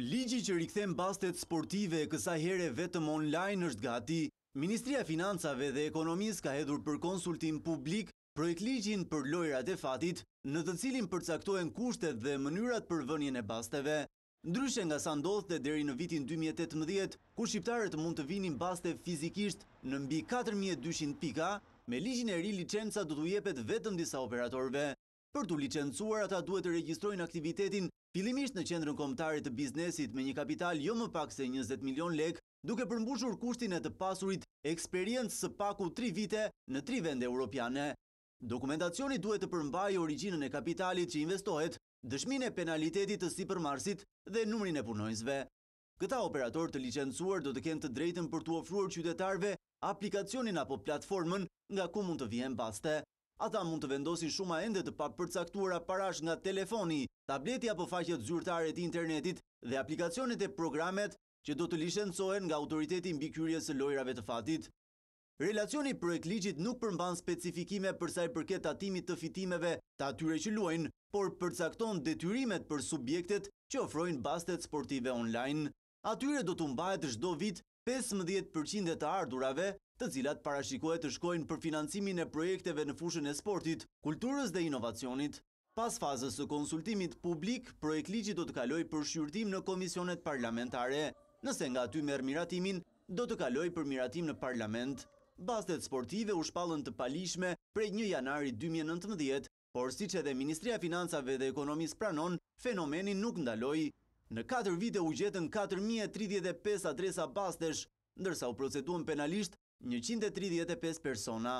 Ligji që rikthem bastet sportive kësa here vetëm online është gati, Ministria Financave dhe Ekonomis ka hedhur për konsultim publik projekt ligjin për lojrat e fatit në të cilin përcaktohen kushtet dhe mënyrat për vënjen e basteve. Ndryshe nga sa ndodhë dhe deri në vitin 2018, ku shqiptarët mund të vinin baste fizikisht në mbi 4200 pika, me ligjin e ri licenca du të jepet vetëm disa operatorve. Për të licencuar, ata duhet të registrojnë aktivitetin fillimisht në qendrën komptarit të biznesit me një kapital jo më pak se 20 milion lek, duke përmbushur kushtin e të pasurit eksperiencë së paku 3 vite në 3 vende europiane. Dokumentacioni duhet të përmbaj originën e kapitalit që investohet, dëshminë e penalitetit të si përmarsit dhe numrin e punojnësve. Këta operator të licencuar do të kënë të drejtën për të ofruar qytetarve aplikacionin apo platformën nga ku mund të vijen baste ata mund të vendosin shumë a endet të përcaktuara parash nga telefoni, tableti apo faqet zyrtare të internetit dhe aplikacionit e programet që do të lishenësohen nga autoritetin bikyurje së lojrave të fatit. Relacioni për e nuk përmban specifikime përsa i përket atimit të fitimeve të atyre që luajnë, por përcakton detyrimet për subjektet që ofrojnë bastet sportive online. Atyre do të mbajt shdo vit vitë 15% e të ardurave të cilat parashikohet të shkojnë për financimin e projekteve në fushën e sportit, kulturës dhe inovacionit. Pas fazës të konsultimit publik, projekt ligjit do të kaloj për shqyrtim në komisionet parlamentare, nëse nga ty merë miratimin, do të kaloj për miratim në parlament. Bastet sportive u shpallën të palishme prej 1 janari 2019, por si që edhe Ministria Finansave dhe Ekonomis pranon, fenomenin nuk ndaloj. Në 4 vite u gjetën 4035 adresa bastesh, ndërsa u proceduan penalisht 135 persona.